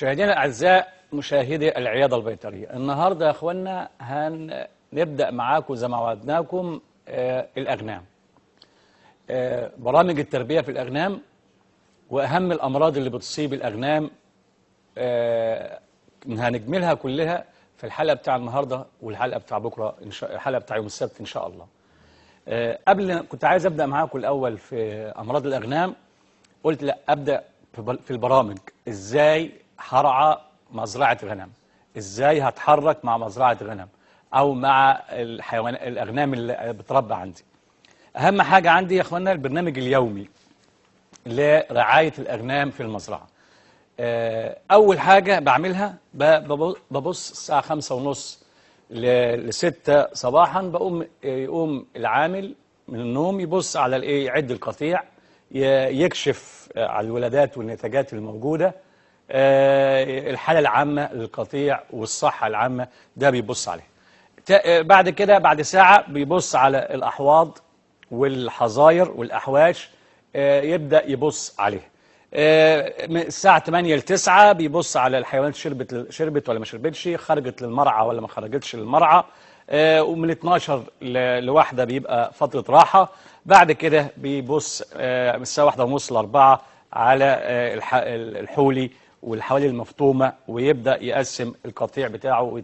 مشاهدينا الاعزاء مشاهدي العياده البيطريه النهارده يا اخوانا هنبدا معاكم زي ما وعدناكم آه الاغنام آه برامج التربيه في الاغنام واهم الامراض اللي بتصيب الاغنام آه هنجملها كلها في الحلقه بتاع النهارده والحلقه بتاع بكره ان شاء الحلقه بتاع يوم السبت ان شاء الله آه، قبل كنت عايز ابدا معاكم الاول في امراض الاغنام قلت لا ابدا في البرامج ازاي هرعى مزرعة غنم ازاي هتحرك مع مزرعة غنم او مع الحيوان الاغنام اللي بتربى عندي اهم حاجة عندي يا اخوانا البرنامج اليومي لرعاية الاغنام في المزرعة آه، اول حاجة بعملها ببص الساعة خمسة ونص لستة صباحا بقوم آه، يقوم العامل من النوم يبص على الايه يعد القطيع يكشف آه، على الولادات والنتاجات الموجوده آه، الحالة العامة للقطيع والصحة العامة ده بيبص عليه آه، بعد كده بعد ساعة بيبص على الأحواض والحظاير والأحواش آه، يبدأ يبص عليه الساعة 8 ل 9 بيبص على الحيوانات شربت شربت ولا ما شربتش خرجت للمرعى ولا ما خرجتش للمرعى ومن 12 1 بيبقى فترة راحة بعد كده بيبص من الساعة 1:30 ونص 4 على الحولي والحوالي المفطومه ويبدا يقسم القطيع بتاعه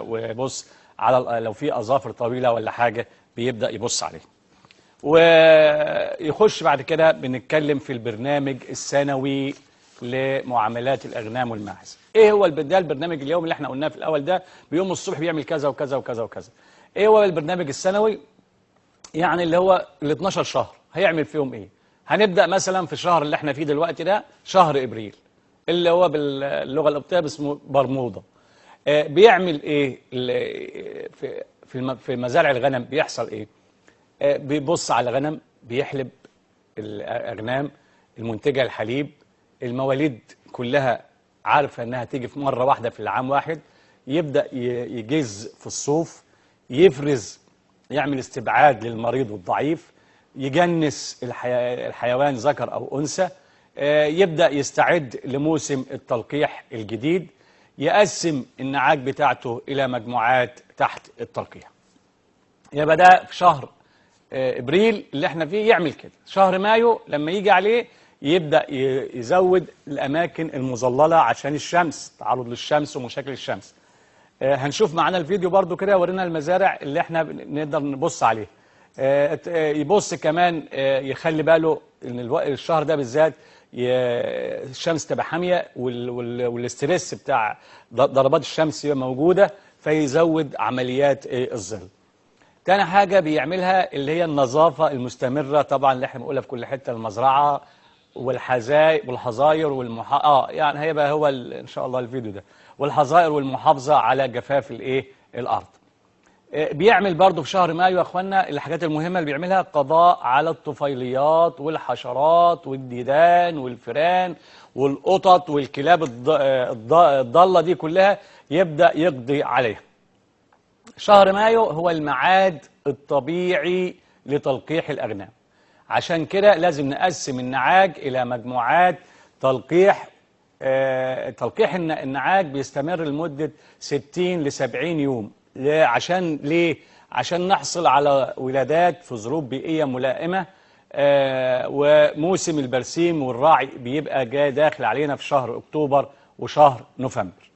ويبص على لو في اظافر طويله ولا حاجه بيبدا يبص عليه. ويخش بعد كده بنتكلم في البرنامج السنوي لمعاملات الاغنام والماعز. ايه هو ده البرنامج اليوم اللي احنا قلناه في الاول ده بيوم الصبح بيعمل كذا وكذا وكذا وكذا. ايه هو البرنامج السنوي؟ يعني اللي هو ال 12 شهر هيعمل فيهم ايه؟ هنبدا مثلا في الشهر اللي احنا فيه دلوقتي ده شهر ابريل. اللي هو باللغه القبطيه اسمه برمودا آه، بيعمل ايه في في مزارع الغنم بيحصل ايه آه، بيبص على الغنم بيحلب الاغنام المنتجه الحليب المواليد كلها عارفه انها تيجي في مره واحده في العام واحد يبدا يجز في الصوف يفرز يعمل استبعاد للمريض والضعيف يجنس الحيوان ذكر او انثى آه، يبدأ يستعد لموسم التلقيح الجديد يقسم النعاج بتاعته إلى مجموعات تحت التلقيح يبقى ده في شهر آه، ابريل اللي احنا فيه يعمل كده شهر مايو لما يجي عليه يبدا يزود الاماكن المظلله عشان الشمس تعرض للشمس ومشاكل الشمس آه، هنشوف معانا الفيديو برضو كده يورينا المزارع اللي احنا نقدر نبص عليها يبص كمان يخلي باله ان الشهر ده بالذات الشمس تبقى حاميه والاستريس بتاع ضربات الشمس موجوده فيزود عمليات إيه؟ الظل تاني حاجه بيعملها اللي هي النظافه المستمره طبعا اللي احنا بنقولها في كل حته المزرعه والحزاي والحظاير والمحا اه يعني هيبقى هو ال... ان شاء الله الفيديو ده والحظائر والمحافظه على جفاف الايه الارض آه، بيعمل برضه في شهر مايو يا اخوانا الحاجات المهمه اللي بيعملها قضاء على الطفيليات والحشرات والديدان والفيران والقطط والكلاب آه، الضاله دي كلها يبدا يقضي عليها. شهر مايو هو الميعاد الطبيعي لتلقيح الاغنام. عشان كده لازم نقسم النعاج الى مجموعات تلقيح آه، تلقيح النعاج بيستمر لمده 60 ل 70 يوم عشان ليه؟ عشان نحصل على ولادات في ظروف بيئية ملائمة آه وموسم البرسيم والراعي بيبقى جاي داخل علينا في شهر أكتوبر وشهر نوفمبر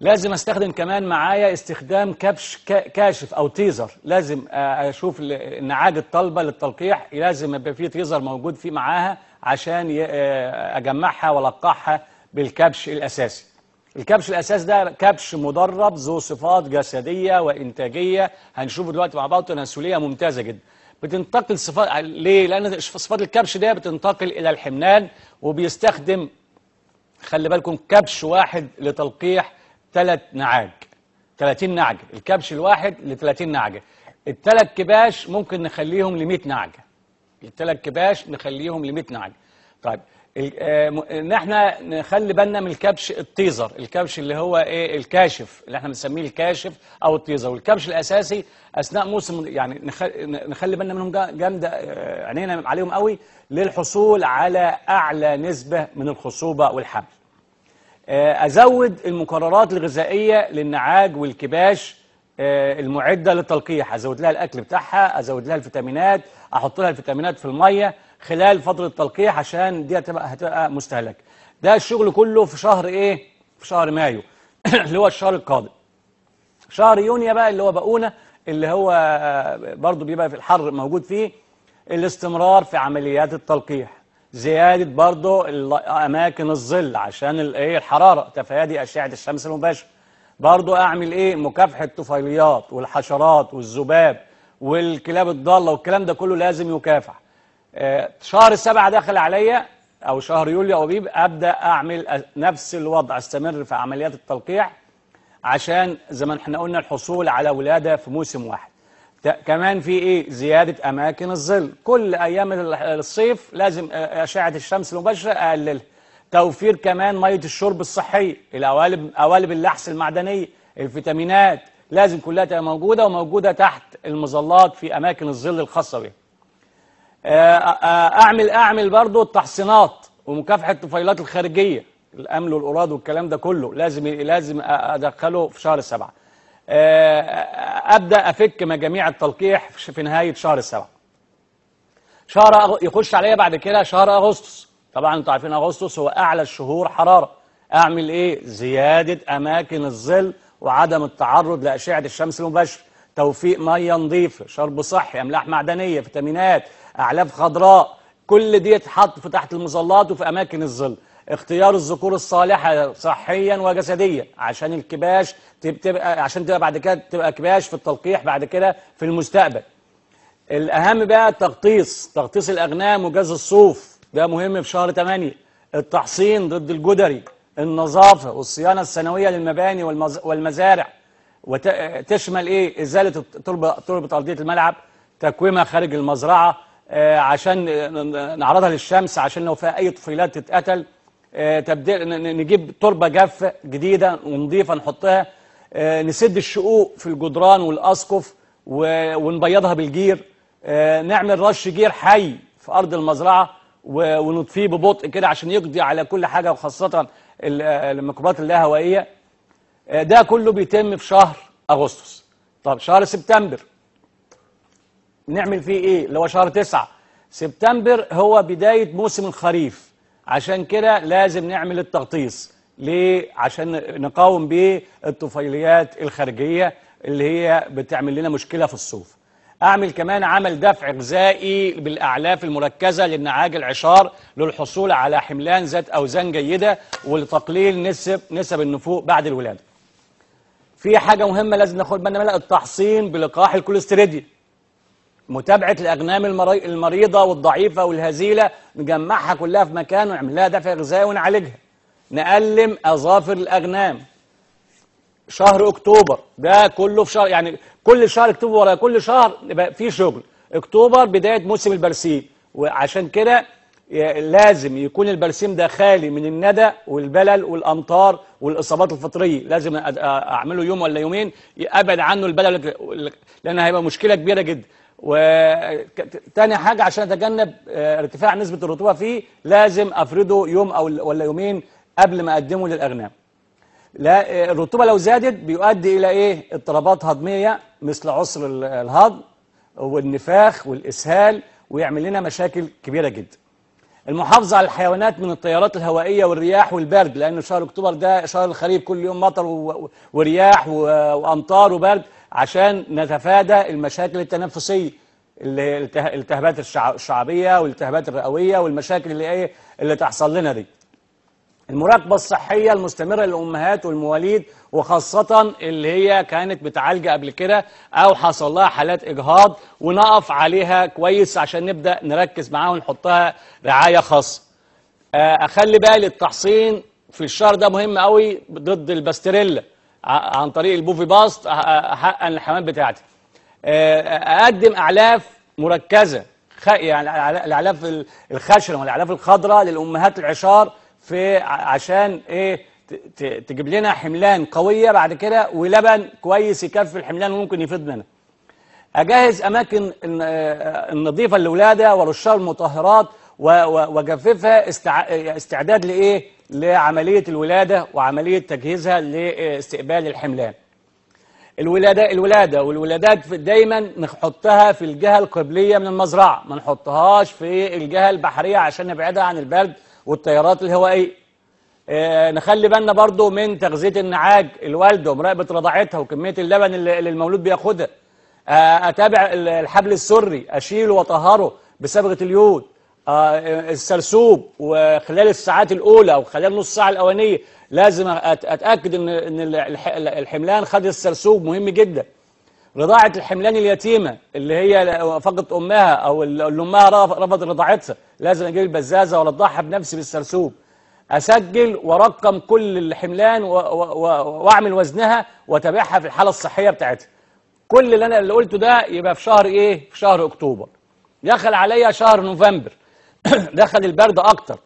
لازم استخدم كمان معايا استخدام كبش كاشف او تيزر لازم آه، اشوف النعاج الطلبه للتلقيح لازم يبقى في تيزر موجود فيه معاها عشان آه، اجمعها والقحها بالكبش الاساسي الكبش الأساس ده كبش مدرب ذو صفات جسدية وإنتاجية هنشوفه دلوقتي مع بعض تناسلية ممتازة جدا بتنتقل صفات آه، ليه؟ لأن صفات الكبش ده بتنتقل إلى الحملان وبيستخدم خلي بالكم كبش واحد لتلقيح ثلاث نعاج 30 نعجة الكبش الواحد ل 30 نعجة الثلاث كباش ممكن نخليهم ل 100 نعجة الثلاث كباش نخليهم ل 100 نعجة طيب آه، ان احنا نخلي بالنا من الكبش التيزر الكبش اللي هو ايه الكاشف اللي احنا بنسميه الكاشف او التيزر والكبش الاساسي اثناء موسم يعني نخلي بالنا منهم جامده آه، عينينا عليهم قوي للحصول على اعلى نسبه من الخصوبه والحمل آه، ازود المكررات الغذائيه للنعاج والكباش آه، المعده للتلقيح ازود لها الاكل بتاعها ازود لها الفيتامينات احط لها الفيتامينات في الميه خلال فتره التلقيح عشان دي هتبقى هتبقى مستهلكه ده الشغل كله في شهر ايه في شهر مايو اللي هو الشهر القادم شهر يونيو بقى اللي هو بقونه اللي هو آه، برضه بيبقى في الحر موجود فيه الاستمرار في عمليات التلقيح زياده برضه اماكن الظل عشان الايه الحراره تفادي اشعه الشمس المباشره برضو اعمل ايه مكافحه طفيليات والحشرات والذباب والكلاب الضاله والكلام ده كله لازم يكافح آه، شهر السبعة داخل عليا او شهر يوليو او بيب ابدا اعمل نفس الوضع استمر في عمليات التلقيح عشان زي ما احنا قلنا الحصول على ولاده في موسم واحد كمان في ايه زياده اماكن الظل كل ايام الصيف لازم اشعه الشمس المباشره اقللها توفير كمان ميه الشرب الصحيه القوالب قوالب اللحس المعدنيه الفيتامينات لازم كلها تبقى موجوده وموجوده تحت المظلات في اماكن الظل الخاصه بها آه، آه، آه، اعمل اعمل برضو التحصينات ومكافحه الطفيلات الخارجيه الامل والاراد والكلام ده كله لازم لازم ادخله في شهر سبعة ابدا افك مجاميع التلقيح في نهايه شهر سبعة شهر يخش عليا بعد كده شهر اغسطس طبعا انتوا عارفين اغسطس هو اعلى الشهور حراره اعمل ايه زياده اماكن الظل وعدم التعرض لاشعه الشمس المباشره توفيق ميه نظيفه شرب صحي املاح معدنيه فيتامينات اعلاف خضراء كل دي تحط في تحت المظلات وفي اماكن الظل اختيار الذكور الصالحه صحيا وجسديا عشان الكباش تبقى عشان تبقى بعد كده تبقى كباش في التلقيح بعد كده في المستقبل الاهم بقى التغطيس تغطيس الاغنام وجاز الصوف ده مهم في شهر 8 التحصين ضد الجدري النظافة والصيانة السنوية للمباني والمزارع وتشمل ايه ازالة تربة تربة ارضية الملعب تكويمها خارج المزرعة آه، عشان نعرضها للشمس عشان لو فيها اي طفيلات تتقتل آه، تبدأ نجيب تربة جافة جديدة ونضيفة نحطها آه، نسد الشقوق في الجدران والاسقف ونبيضها بالجير نعمل رش جير حي في ارض المزرعة ونطفيه ببطء كده عشان يقضي على كل حاجة وخاصة الميكروبات اللاهوائية آه، ده كله بيتم في شهر أغسطس طب شهر سبتمبر نعمل فيه إيه اللي هو شهر تسعة سبتمبر هو بداية موسم الخريف عشان كده لازم نعمل التغطيس ليه عشان نقاوم بيه الطفيليات الخارجية اللي هي بتعمل لنا مشكلة في الصوف أعمل كمان عمل دفع غذائي بالأعلاف المركزة للنعاج العشار للحصول على حملان ذات أوزان جيدة ولتقليل نسب نسب النفوق بعد الولادة. في حاجة مهمة لازم ناخد بالنا منها التحصين بلقاح الكوليستريدي. متابعة الأغنام المريضة والضعيفة والهزيلة نجمعها كلها في مكان ونعمل لها دفع غذائي ونعالجها. نقلم أظافر الأغنام شهر اكتوبر ده كله في شهر يعني كل شهر اكتوبر ورا كل شهر يبقى في شغل اكتوبر بدايه موسم البرسيم وعشان كده لازم يكون البرسيم ده خالي من الندى والبلل والامطار والاصابات الفطريه لازم اعمله يوم ولا يومين ابعد عنه البلل لان هيبقى مشكله كبيره جدا وتاني حاجه عشان اتجنب آه، ارتفاع نسبه الرطوبه فيه لازم افرده يوم او ولا يومين قبل ما اقدمه للاغنام لا آه، الرطوبة لو زادت بيؤدي إلى إيه؟ اضطرابات هضمية مثل عسر الهضم والنفاخ والإسهال ويعمل لنا مشاكل كبيرة جدا. المحافظة على الحيوانات من التيارات الهوائية والرياح والبرد لأن شهر أكتوبر ده شهر الخريف كل يوم مطر ورياح وأمطار وبرد عشان نتفادى المشاكل التنفسية الالتهابات الشعبية والالتهابات الرئوية والمشاكل اللي إيه اللي تحصل لنا دي. المراقبة الصحية المستمرة للأمهات والمواليد وخاصة اللي هي كانت بتعالج قبل كده أو حصل لها حالات إجهاض ونقف عليها كويس عشان نبدأ نركز معاها ونحطها رعاية خاصة آه، أخلي بالي التحصين في الشهر ده مهم قوي ضد الباستريلا عن طريق البوفي باست أحقن الحمام بتاعتي آه، أقدم أعلاف مركزة يعني الأعلاف الخشنة والأعلاف الخضراء للأمهات العشار في عشان ايه تجيب لنا حملان قويه بعد كده ولبن كويس يكفي الحملان وممكن يفيدنا اجهز اماكن آه، النظيفه للولاده ورشها المطهرات واجففها استعداد لايه لعمليه الولاده وعمليه تجهيزها لاستقبال الحملان الولاده الولاده والولادات دايما نحطها في الجهه القبليه من المزرعه ما نحطهاش في الجهه البحريه عشان نبعدها عن البرد والتيارات الهوائية آه نخلي بالنا برضو من تغذية النعاج الوالدة ومراقبة رضاعتها وكمية اللبن اللي, المولود بياخدها آه أتابع الحبل السري أشيله وأطهره بصبغة اليود آه السرسوب وخلال الساعات الأولى أو خلال نص ساعة الأولانية لازم أتأكد إن إن الحملان خد السرسوب مهم جدا رضاعة الحملان اليتيمة اللي هي فقدت أمها أو اللي أمها رفضت رضاعتها لازم اجيب البزازه ولا اضحي بنفسي بالسرسوب اسجل وارقم كل الحملان واعمل وزنها واتابعها في الحاله الصحيه بتاعتها كل اللي انا اللي قلته ده يبقى في شهر ايه في شهر اكتوبر دخل عليا شهر نوفمبر دخل البرد اكتر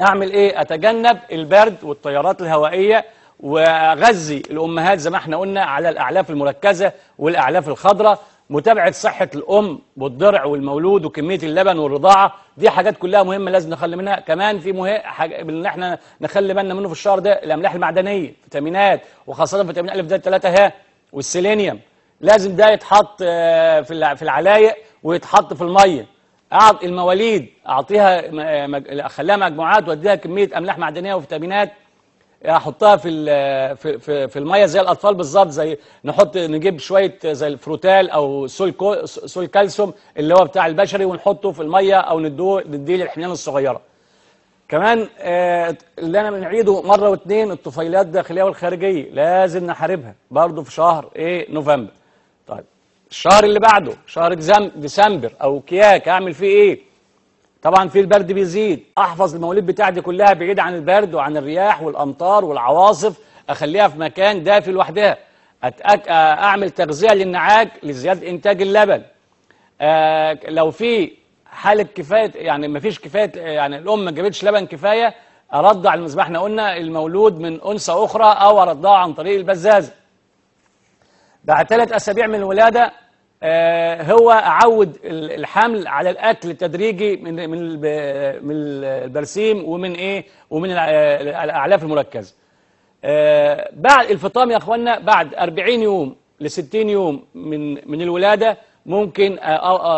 اعمل ايه اتجنب البرد والتيارات الهوائيه واغذي الامهات زي ما احنا قلنا على الاعلاف المركزه والاعلاف الخضراء متابعة صحة الأم والضرع والمولود وكمية اللبن والرضاعة دي حاجات كلها مهمة لازم نخلي منها كمان في مه... حاجة إن احنا نخلي بالنا منه في الشهر ده الأملاح المعدنية فيتامينات وخاصة فيتامين ا ده 3 ه والسيلينيوم لازم ده يتحط آه، في في العلايق ويتحط في المية المواليد أعطيها آه، خليها مجموعات وأديها كمية أملاح معدنية وفيتامينات احطها في في في, الميه زي الاطفال بالظبط زي نحط نجيب شويه زي الفروتال او سول سول كالسيوم اللي هو بتاع البشري ونحطه في الميه او ندوه نديه للحميان الصغيره كمان آه، اللي انا بنعيده مره واثنين الطفيلات الداخليه والخارجيه لازم نحاربها برضه في شهر ايه نوفمبر طيب الشهر اللي بعده شهر ديسمبر او كياك اعمل فيه ايه طبعا في البرد بيزيد احفظ المواليد بتاعتي كلها بعيد عن البرد وعن الرياح والامطار والعواصف اخليها في مكان دافي لوحدها أتأك... اعمل تغذيه للنعاج لزياده انتاج اللبن أه لو في حاله كفايه يعني ما فيش كفايه يعني الام ما جابتش لبن كفايه ارضع المذبح احنا قلنا المولود من انثى اخرى او ارضعه عن طريق البزازه بعد ثلاث اسابيع من الولاده آه، هو عود الحمل على الاكل التدريجي من من من البرسيم ومن ايه ومن آه، الاعلاف المركزه آه، بعد الفطام يا اخوانا بعد 40 يوم ل 60 يوم من من الولاده ممكن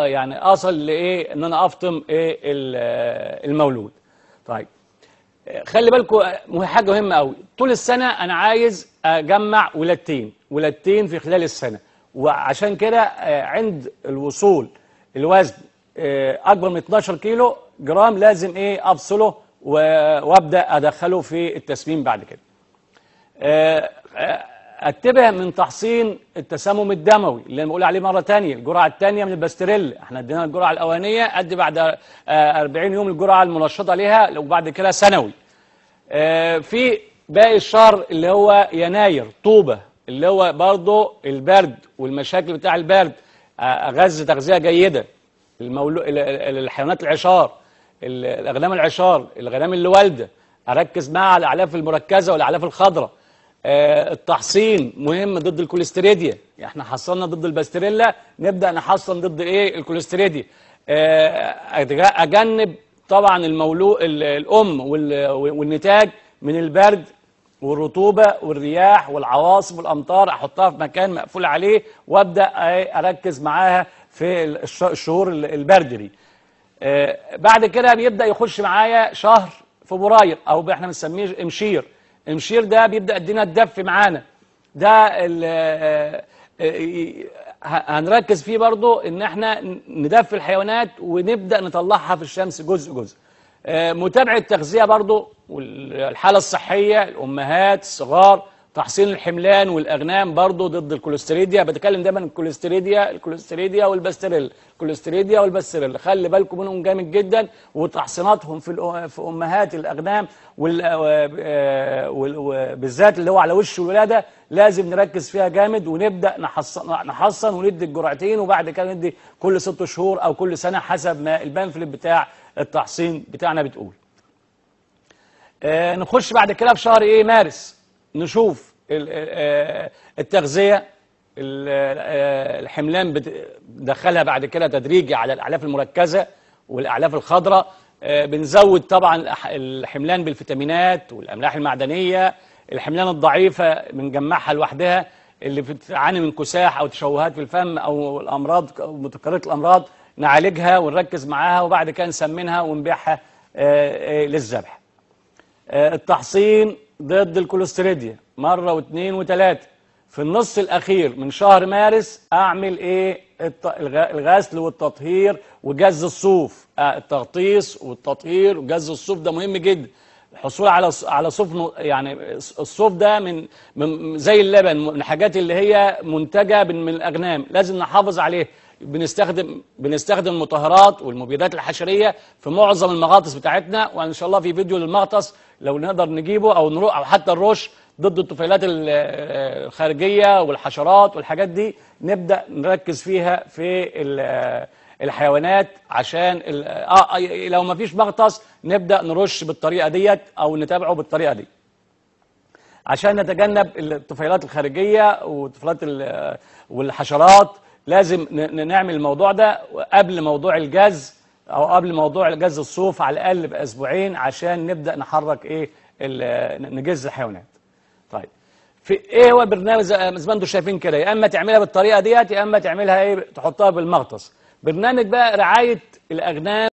يعني اصل لايه ان انا افطم ايه المولود طيب خلي بالكم حاجه مهمه قوي طول السنه انا عايز اجمع ولادتين ولادتين في خلال السنه وعشان كده آه، عند الوصول الوزن آه، اكبر من 12 كيلو جرام لازم ايه افصله وابدا ادخله في التسميم بعد كده آه، اتبه من تحصين التسمم الدموي اللي بنقول عليه مره ثانيه الجرعه الثانيه من الباستريل احنا ادينا الجرعه الاولانيه قد بعد 40 يوم الجرعه المنشطه ليها وبعد كده سنوي في باقي الشهر اللي هو يناير طوبه اللي هو برضه البرد والمشاكل بتاع البرد آه، آه، غز تغذيه جيده المولو... الحيوانات العشار الاغنام العشار الغنام اللي والده اركز معاها على الاعلاف المركزه والاعلاف الخضراء آه، التحصين مهم ضد الكوليستريديا يعني احنا حصلنا ضد الباستريلا نبدا نحصن ضد ايه الكوليستريديا اجنب طبعا المولو الام والنتاج من البرد والرطوبة والرياح والعواصف والأمطار أحطها في مكان مقفول عليه وأبدأ أركز معاها في الشهور البرد دي آه، بعد كده بيبدأ يخش معايا شهر فبراير أو إحنا بنسميه إمشير إمشير ده بيبدأ الدنيا تدف معانا ده آه، آه، هنركز فيه برضو إن إحنا ندفي الحيوانات ونبدأ نطلعها في الشمس جزء جزء متابعة التغذية برضو والحالة الصحية الأمهات الصغار تحصين الحملان والأغنام برضه ضد الكوليستريديا بتكلم دايما الكوليستريديا الكوليستريديا والباستيريل الكوليستريديا والباستيريل خلي بالكم منهم جامد جدا وتحصيناتهم في في أمهات الأغنام وبالذات آه، اللي هو على وش الولادة لازم نركز فيها جامد ونبدأ نحصن, نحصن وندي الجرعتين وبعد كده ندي كل ست شهور أو كل سنة حسب ما البنفلت بتاع التحصين بتاعنا بتقول آه نخش بعد كده في شهر ايه مارس نشوف آه، آه، التغذيه آه، الحملان بندخلها بعد كده تدريجي على الاعلاف المركزه والاعلاف الخضراء بنزود طبعا الحملان بالفيتامينات والاملاح المعدنيه الحملان الضعيفه بنجمعها لوحدها اللي بتعاني من كساح او تشوهات في الفم او الامراض متكرره الامراض نعالجها ونركز معاها وبعد كده نسمنها ونبيعها للذبح آه، التحصين ضد الكولوستريديا مرة واثنين وثلاثة في النص الأخير من شهر مارس أعمل إيه الغسل والتطهير وجز الصوف آه، التغطيس والتطهير وجز الصوف ده مهم جدا الحصول على على صوف يعني الصوف ده من, من زي اللبن من الحاجات اللي هي منتجه من الاغنام لازم نحافظ عليه بنستخدم بنستخدم المطهرات والمبيدات الحشريه في معظم المغاطس بتاعتنا وان شاء الله في فيديو للمغطس لو نقدر نجيبه او نروح او حتى الرش ضد الطفيلات الخارجيه والحشرات والحاجات دي نبدا نركز فيها في الحيوانات عشان آه،, اه لو ما فيش مغطس نبدا نرش بالطريقه ديت او نتابعه بالطريقه دي عشان نتجنب الطفيلات الخارجيه والطفيلات والحشرات لازم نعمل الموضوع ده قبل موضوع الجز او قبل موضوع جز الصوف على الاقل باسبوعين عشان نبدا نحرك ايه نجز الحيوانات طيب في ايه هو برنامج زي ما انتم شايفين كده يا اما تعملها بالطريقه ديت يا اما تعملها ايه تحطها بالمغطس برنامج بقى رعايه الاغنام